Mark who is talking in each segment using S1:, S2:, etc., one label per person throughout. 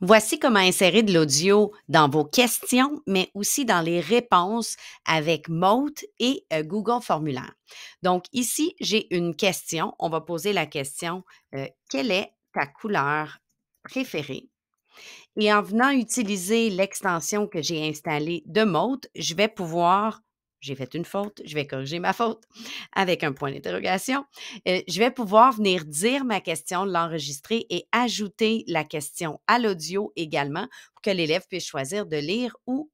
S1: Voici comment insérer de l'audio dans vos questions, mais aussi dans les réponses avec Mote et euh, Google Formulaire. Donc ici, j'ai une question. On va poser la question euh, quelle est ta couleur préférée Et en venant utiliser l'extension que j'ai installée de Mote, je vais pouvoir j'ai fait une faute, je vais corriger ma faute avec un point d'interrogation. Euh, je vais pouvoir venir dire ma question, l'enregistrer et ajouter la question à l'audio également pour que l'élève puisse choisir de lire ou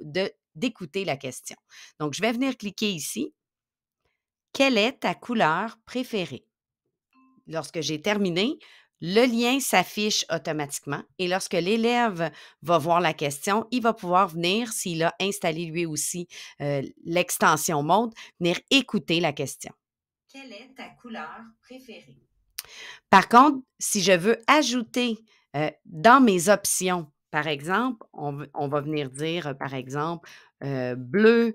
S1: d'écouter la question. Donc, je vais venir cliquer ici. Quelle est ta couleur préférée? Lorsque j'ai terminé, le lien s'affiche automatiquement et lorsque l'élève va voir la question, il va pouvoir venir, s'il a installé lui aussi euh, l'extension mode, venir écouter la question. Quelle est ta couleur préférée? Par contre, si je veux ajouter euh, dans mes options, par exemple, on, va venir dire, par exemple, euh, bleu,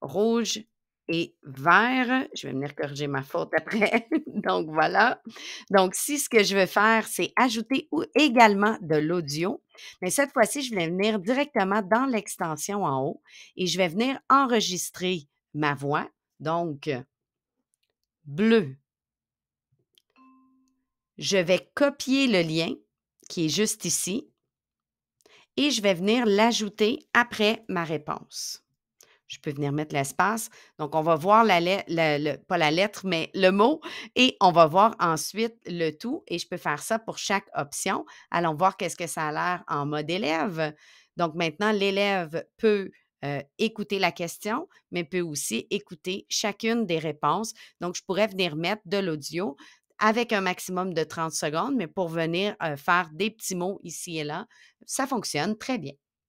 S1: rouge, et vert. Je vais venir corriger ma faute après. Donc voilà. Donc si ce que je veux faire, c'est ajouter ou également de l'audio, mais cette fois-ci, je vais venir directement dans l'extension en haut et je vais venir enregistrer ma voix. Donc bleu. Je vais copier le lien qui est juste ici et je vais venir l'ajouter après ma réponse je peux venir mettre l'espace. Donc, on va voir la, lettre, pas la lettre, mais le mot, et on va voir ensuite le tout. Et je peux faire ça pour chaque option. Allons voir qu'est-ce que ça a l'air en mode élève. Donc, maintenant, l'élève peut euh, écouter la question, mais peut aussi écouter chacune des réponses. Donc, je pourrais venir mettre de l'audio avec un maximum de 30 secondes, mais pour venir euh, faire des petits mots ici et là, ça fonctionne très bien.